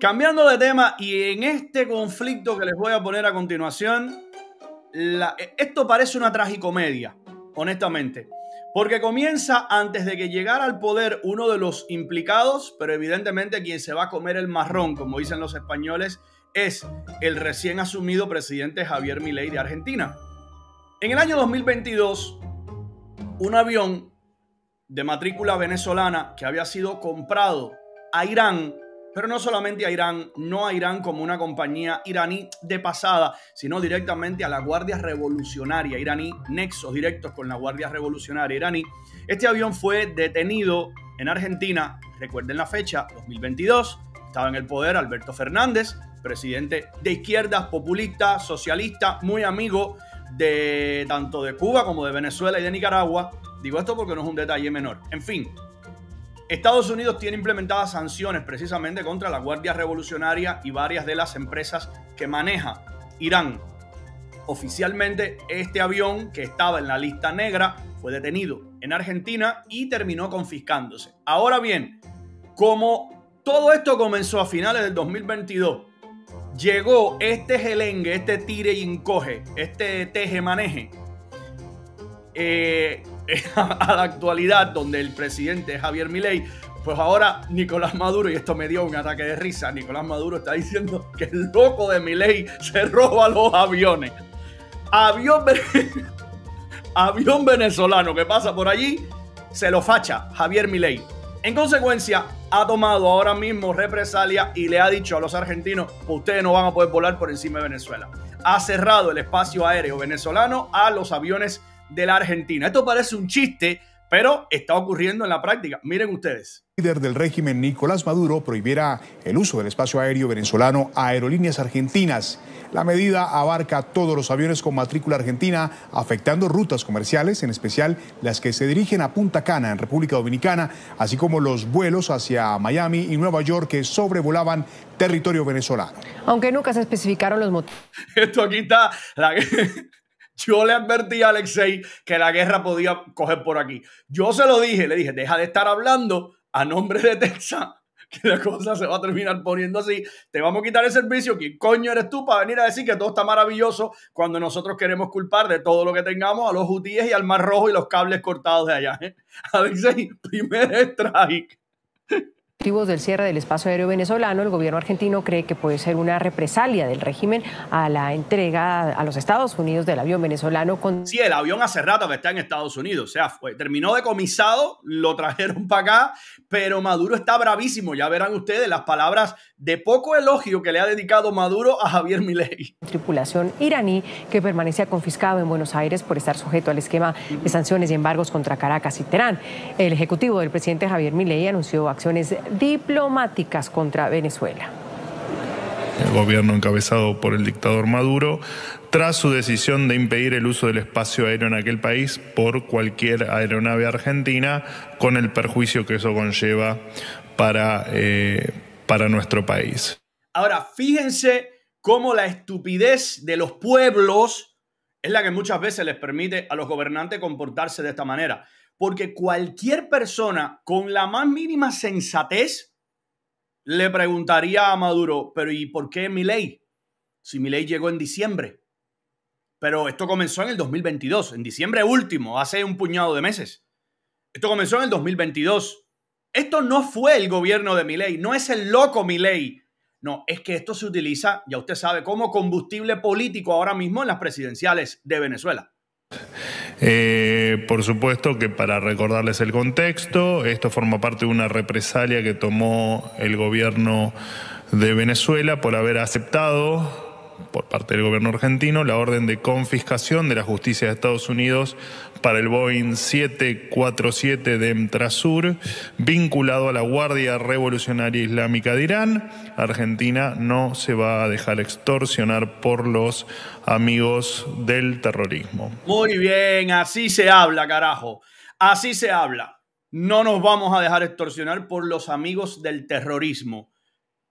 Cambiando de tema y en este conflicto que les voy a poner a continuación, e, esto parece una tragicomedia, honestamente, porque comienza antes de que llegara al poder uno de los implicados, pero evidentemente quien se va a comer el marrón, como dicen los españoles, es el recién asumido presidente Javier Milei de Argentina. En el año 2022, un avión de matrícula venezolana que había sido comprado a Irán pero no solamente a Irán, no a Irán como una compañía iraní de pasada, sino directamente a la Guardia Revolucionaria iraní, nexos directos con la Guardia Revolucionaria iraní. Este avión fue detenido en Argentina, recuerden la fecha, 2022, estaba en el poder Alberto Fernández, presidente de izquierdas, populista, socialista, muy amigo de tanto de Cuba como de Venezuela y de Nicaragua. Digo esto porque no es un detalle menor. En fin, Estados Unidos tiene implementadas sanciones precisamente contra la Guardia Revolucionaria y varias de las empresas que maneja Irán. Oficialmente este avión que estaba en la lista negra fue detenido en Argentina y terminó confiscándose. Ahora bien, como todo esto comenzó a finales del 2022, llegó este gelengue, este tire y encoge, este teje maneje, eh, a la actualidad, donde el presidente es Javier Milei, pues ahora Nicolás Maduro, y esto me dio un ataque de risa, Nicolás Maduro está diciendo que el loco de Milei se roba los aviones. Avión, avión venezolano que pasa por allí, se lo facha Javier Milei. En consecuencia, ha tomado ahora mismo represalia y le ha dicho a los argentinos, ustedes no van a poder volar por encima de Venezuela. Ha cerrado el espacio aéreo venezolano a los aviones de la Argentina. Esto parece un chiste, pero está ocurriendo en la práctica. Miren ustedes. El líder del régimen Nicolás Maduro prohibiera el uso del espacio aéreo venezolano a aerolíneas argentinas. La medida abarca todos los aviones con matrícula argentina, afectando rutas comerciales, en especial las que se dirigen a Punta Cana, en República Dominicana, así como los vuelos hacia Miami y Nueva York que sobrevolaban territorio venezolano. Aunque nunca se especificaron los motivos. Esto aquí está... La... Yo le advertí a Alexei que la guerra podía coger por aquí. Yo se lo dije, le dije, deja de estar hablando a nombre de Texas, que la cosa se va a terminar poniendo así. Te vamos a quitar el servicio. ¿Quién coño eres tú para venir a decir que todo está maravilloso cuando nosotros queremos culpar de todo lo que tengamos a los hutíes y al Mar Rojo y los cables cortados de allá? ¿eh? Alexei, primer strike del cierre del espacio aéreo venezolano, el gobierno argentino cree que puede ser una represalia del régimen a la entrega a los Estados Unidos del avión venezolano. Con... Sí, el avión hace rato que está en Estados Unidos, o sea, fue, terminó decomisado, lo trajeron para acá, pero Maduro está bravísimo, ya verán ustedes las palabras de poco elogio que le ha dedicado Maduro a Javier Milei. Tripulación iraní que permanecía confiscado en Buenos Aires por estar sujeto al esquema de sanciones y embargos contra Caracas y Teherán. El ejecutivo del presidente Javier Milei anunció acciones diplomáticas contra Venezuela el gobierno encabezado por el dictador Maduro, tras su decisión de impedir el uso del espacio aéreo en aquel país por cualquier aeronave argentina, con el perjuicio que eso conlleva para, eh, para nuestro país. Ahora, fíjense cómo la estupidez de los pueblos es la que muchas veces les permite a los gobernantes comportarse de esta manera. Porque cualquier persona con la más mínima sensatez le preguntaría a Maduro, pero ¿y por qué mi ley? Si mi ley llegó en diciembre. Pero esto comenzó en el 2022, en diciembre último, hace un puñado de meses. Esto comenzó en el 2022. Esto no fue el gobierno de Milei, no es el loco Milei. No, es que esto se utiliza, ya usted sabe, como combustible político ahora mismo en las presidenciales de Venezuela. Eh, por supuesto que para recordarles el contexto, esto forma parte de una represalia que tomó el gobierno de Venezuela por haber aceptado por parte del gobierno argentino la orden de confiscación de la justicia de Estados Unidos para el Boeing 747 de MTRASUR, vinculado a la Guardia Revolucionaria Islámica de Irán. Argentina no se va a dejar extorsionar por los amigos del terrorismo. Muy bien, así se habla, carajo. Así se habla. No nos vamos a dejar extorsionar por los amigos del terrorismo.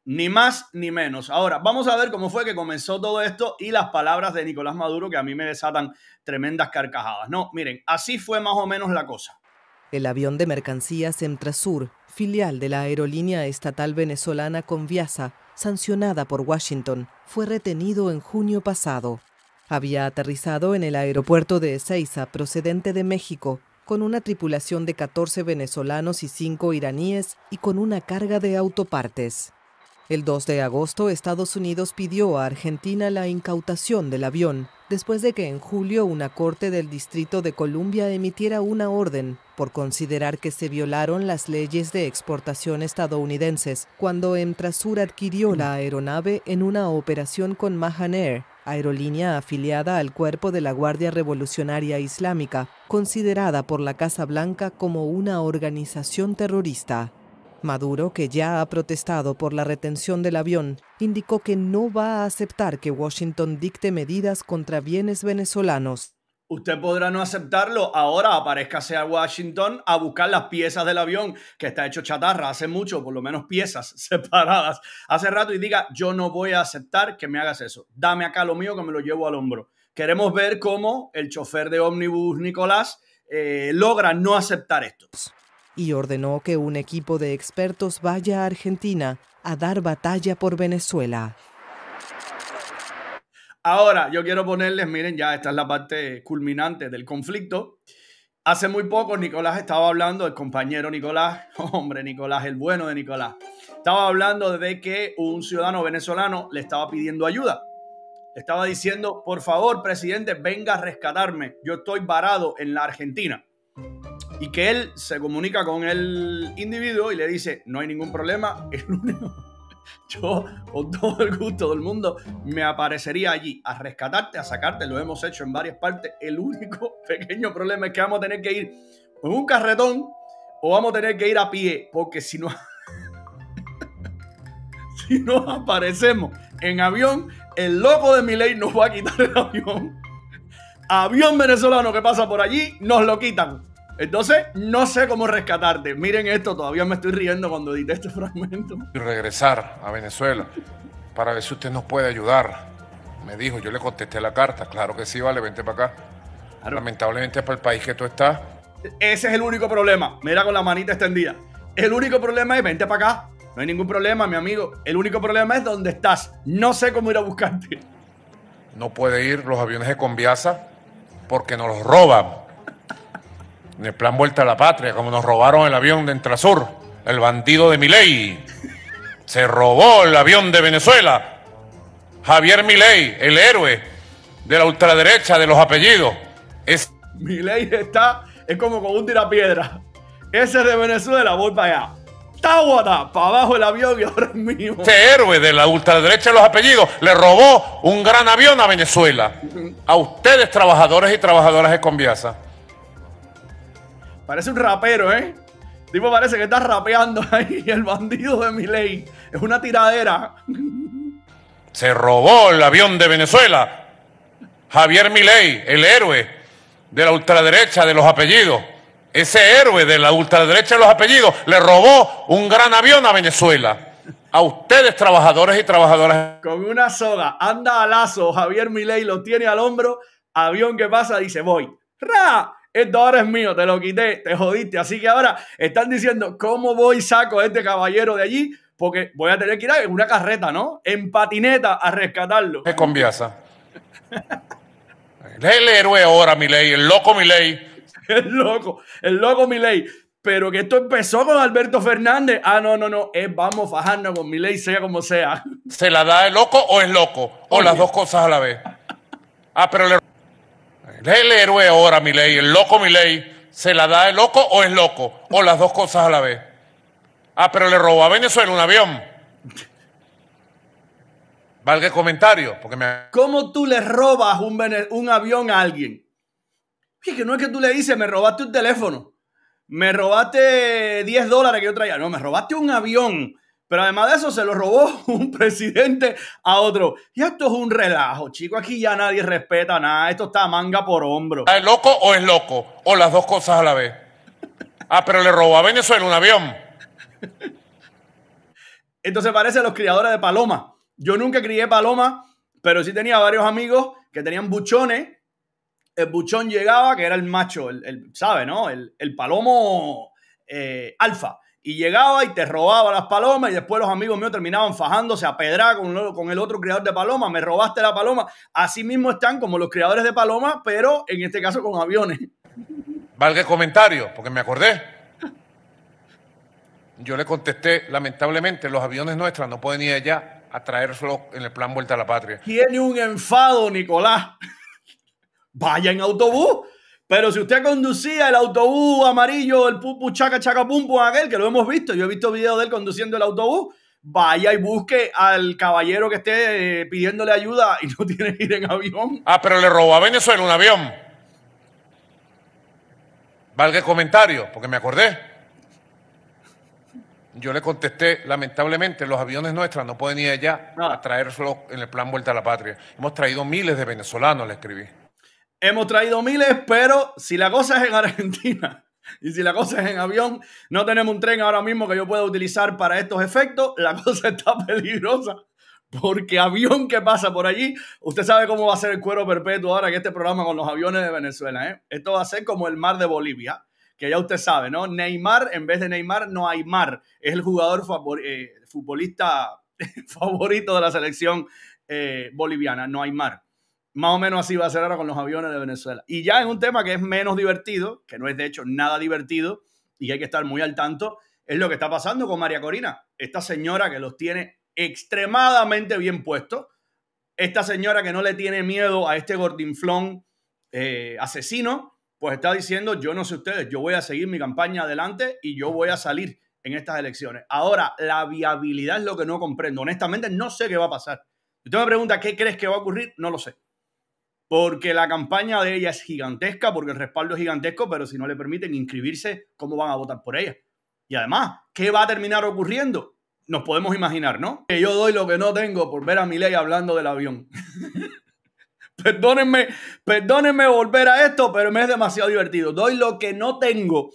Ni más ni menos. Ahora, vamos a ver cómo fue que comenzó todo esto y las palabras de Nicolás Maduro que a mí me desatan tremendas carcajadas. No, miren, así fue más o menos la cosa. El avión de mercancías entrasur, filial de la aerolínea estatal venezolana Conviasa, sancionada por Washington, fue retenido en junio pasado. Había aterrizado en el aeropuerto de Ezeiza, procedente de México, con una tripulación de 14 venezolanos y 5 iraníes y con una carga de autopartes. El 2 de agosto, Estados Unidos pidió a Argentina la incautación del avión, después de que en julio una corte del Distrito de Columbia emitiera una orden por considerar que se violaron las leyes de exportación estadounidenses cuando Entrasur adquirió la aeronave en una operación con Mahan Air, aerolínea afiliada al cuerpo de la Guardia Revolucionaria Islámica, considerada por la Casa Blanca como una organización terrorista. Maduro, que ya ha protestado por la retención del avión, indicó que no va a aceptar que Washington dicte medidas contra bienes venezolanos. Usted podrá no aceptarlo, ahora aparezca a Washington a buscar las piezas del avión que está hecho chatarra hace mucho, por lo menos piezas separadas hace rato y diga, yo no voy a aceptar que me hagas eso, dame acá lo mío que me lo llevo al hombro. Queremos ver cómo el chofer de ómnibus Nicolás eh, logra no aceptar esto y ordenó que un equipo de expertos vaya a Argentina a dar batalla por Venezuela. Ahora, yo quiero ponerles, miren, ya esta es la parte culminante del conflicto. Hace muy poco Nicolás estaba hablando, el compañero Nicolás, hombre Nicolás, el bueno de Nicolás, estaba hablando de que un ciudadano venezolano le estaba pidiendo ayuda. estaba diciendo, por favor, presidente, venga a rescatarme. Yo estoy varado en la Argentina y que él se comunica con el individuo y le dice, no hay ningún problema, yo con todo el gusto del mundo me aparecería allí a rescatarte, a sacarte, lo hemos hecho en varias partes, el único pequeño problema es que vamos a tener que ir con un carretón o vamos a tener que ir a pie, porque si no... si no aparecemos en avión, el loco de mi ley nos va a quitar el avión. Avión venezolano que pasa por allí, nos lo quitan. Entonces, no sé cómo rescatarte. Miren esto, todavía me estoy riendo cuando edité este fragmento. Y regresar a Venezuela para ver si usted nos puede ayudar. Me dijo, yo le contesté la carta. Claro que sí, vale, vente para acá. lamentablemente es para el país que tú estás. Ese es el único problema. Mira con la manita extendida. El único problema es vente para acá. No hay ningún problema, mi amigo. El único problema es dónde estás. No sé cómo ir a buscarte. No puede ir los aviones de Conviasa porque nos los roban en el plan Vuelta a la Patria, como nos robaron el avión de Entrasur, el bandido de Miley. Se robó el avión de Venezuela. Javier Miley, el héroe de la ultraderecha de los apellidos. Es... Miley está, es como con un tirapiedra. Ese es de Venezuela, voy para allá. Táhuata, para abajo el avión mío. Este héroe de la ultraderecha de los apellidos le robó un gran avión a Venezuela. A ustedes, trabajadores y trabajadoras de Conviasa Parece un rapero, ¿eh? Tipo, parece que está rapeando ahí el bandido de Miley. Es una tiradera. Se robó el avión de Venezuela. Javier Milei, el héroe de la ultraderecha de los apellidos. Ese héroe de la ultraderecha de los apellidos le robó un gran avión a Venezuela. A ustedes, trabajadores y trabajadoras. Con una soga, anda a lazo, Javier Milei lo tiene al hombro, avión que pasa, dice voy. ¡Ra! esto ahora es mío, te lo quité, te jodiste. Así que ahora están diciendo, ¿cómo voy saco a este caballero de allí? Porque voy a tener que ir en una carreta, ¿no? En patineta a rescatarlo. Es conviasa. es el héroe ahora, mi ley, el loco, mi ley. el loco, el loco, mi ley. Pero que esto empezó con Alberto Fernández. Ah, no, no, no. Es vamos fajarnos con mi ley, sea como sea. ¿Se la da el loco o es loco? O las dos cosas a la vez. Ah, pero le el héroe ahora, mi ley, el loco, mi ley, ¿se la da el loco o es loco? O las dos cosas a la vez. Ah, pero le robó a Venezuela un avión. Valga el comentario. Porque me... ¿Cómo tú le robas un, un avión a alguien? y que no es que tú le dices, me robaste un teléfono, me robaste 10 dólares que yo traía. No, me robaste un avión. Pero además de eso, se lo robó un presidente a otro. Y esto es un relajo, chico. Aquí ya nadie respeta nada. Esto está manga por hombro. ¿Es loco o es loco? O las dos cosas a la vez. Ah, pero le robó a Venezuela un avión. Entonces parece a los criadores de palomas. Yo nunca crié palomas, pero sí tenía varios amigos que tenían buchones. El buchón llegaba, que era el macho, el, ¿sabe, no? El, palomo eh, alfa y llegaba y te robaba las palomas y después los amigos míos terminaban fajándose a pedrar con, con el otro criador de palomas, me robaste la paloma. Así mismo están como los criadores de palomas, pero en este caso con aviones. Valga el comentario, porque me acordé. Yo le contesté, lamentablemente, los aviones nuestros no pueden ir allá a traerlos en el plan Vuelta a la Patria. Tiene un enfado, Nicolás. Vaya en autobús pero si usted conducía el autobús amarillo, el pupu chaca chaca pum pum aquel, que lo hemos visto, yo he visto videos de él conduciendo el autobús, vaya y busque al caballero que esté eh, pidiéndole ayuda y no tiene que ir en avión. Ah, pero le robó a Venezuela un avión. Valga el comentario, porque me acordé. Yo le contesté, lamentablemente, los aviones nuestros no pueden ir allá ah. a traerlo en el plan Vuelta a la Patria. Hemos traído miles de venezolanos, le escribí hemos traído miles, pero si la cosa es en Argentina y si la cosa es en avión, no tenemos un tren ahora mismo que yo pueda utilizar para estos efectos, la cosa está peligrosa. Porque avión que pasa por allí, usted sabe cómo va a ser el cuero perpetuo ahora que este programa con los aviones de Venezuela. ¿eh? Esto va a ser como el mar de Bolivia, que ya usted sabe, ¿no? Neymar, en vez de Neymar, no hay mar. Es el jugador eh, futbolista favorito de la selección eh, boliviana, no hay mar más o menos así va a ser ahora con los aviones de Venezuela. Y ya en un tema que es menos divertido, que no es de hecho nada divertido y hay que estar muy al tanto, es lo que está pasando con María Corina, esta señora que los tiene extremadamente bien puestos, esta señora que no le tiene miedo a este gordinflón eh, asesino, pues está diciendo, yo no sé ustedes, yo voy a seguir mi campaña adelante y yo voy a salir en estas elecciones. Ahora, la viabilidad es lo que no comprendo. Honestamente, no sé qué va a pasar. usted me pregunta, ¿qué crees que va a ocurrir? No lo sé porque la campaña de ella es gigantesca, porque el respaldo es gigantesco, pero si no le permiten inscribirse, ¿cómo van a votar por ella? Y además, ¿qué va a terminar ocurriendo? Nos podemos imaginar, ¿no? Que yo doy lo que no tengo por ver a Milei hablando del avión. perdónenme, perdónenme volver a esto, pero me es demasiado divertido. Doy lo que no tengo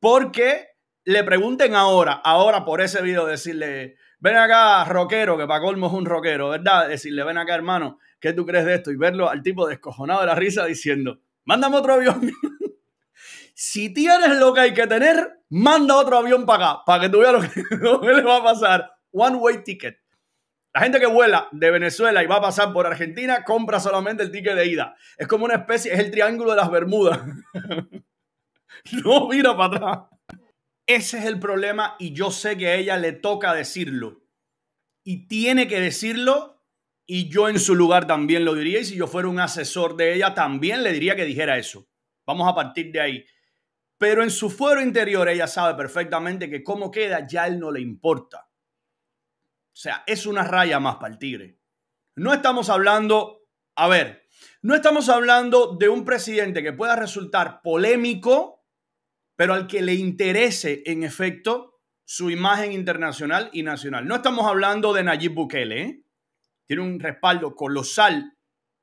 porque le pregunten ahora, ahora por ese video, decirle, ven acá, rockero, que para colmo es un rockero, ¿verdad? Decirle, ven acá, hermano, ¿qué tú crees de esto? Y verlo al tipo descojonado de la risa diciendo, mándame otro avión. si tienes lo que hay que tener, manda otro avión para acá, para que tú veas lo que, le va a pasar. One way ticket. La gente que vuela de Venezuela y va a pasar por Argentina compra solamente el ticket de ida. Es como una especie, es el triángulo de las Bermudas. no mira para atrás. Ese es el problema y yo sé que a ella le toca decirlo. Y tiene que decirlo y yo en su lugar también lo diría. Y si yo fuera un asesor de ella, también le diría que dijera eso. Vamos a partir de ahí. Pero en su fuero interior ella sabe perfectamente que cómo queda ya él no le importa. O sea, es una raya más para el tigre. No estamos hablando, a ver, no estamos hablando de un presidente que pueda resultar polémico, pero al que le interese en efecto su imagen internacional y nacional. No estamos hablando de Nayib Bukele, ¿eh? tiene un respaldo colosal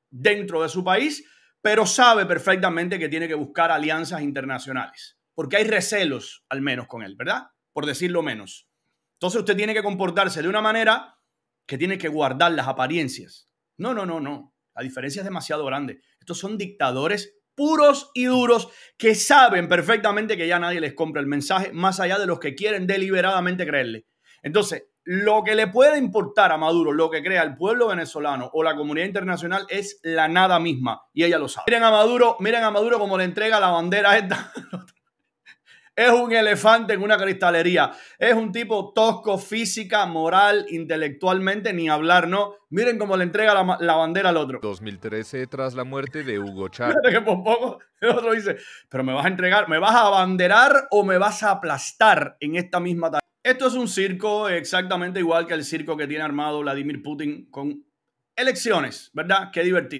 dentro de su país, pero sabe perfectamente que tiene que buscar alianzas internacionales, porque hay recelos al menos con él, ¿verdad? Por decirlo menos. Entonces usted tiene que comportarse de una manera que tiene que guardar las apariencias. No, no, no, no. La diferencia es demasiado grande. Estos son dictadores puros y duros que saben perfectamente que ya nadie les compra el mensaje más allá de los que quieren deliberadamente creerle. Entonces, lo que le puede importar a Maduro, lo que crea el pueblo venezolano o la comunidad internacional es la nada misma y ella lo sabe. Miren a Maduro, miren a Maduro como le entrega la bandera esta. es un elefante en una cristalería. Es un tipo tosco física, moral, intelectualmente, ni hablar, ¿no? Miren cómo le entrega la, bandera al otro. 2013 tras la muerte de Hugo Chávez. poco el otro dice, pero me vas a entregar, me vas a abanderar o me vas a aplastar en esta misma tarea. Esto es un circo exactamente igual que el circo que tiene armado Vladimir Putin con elecciones, ¿verdad? Qué divertido.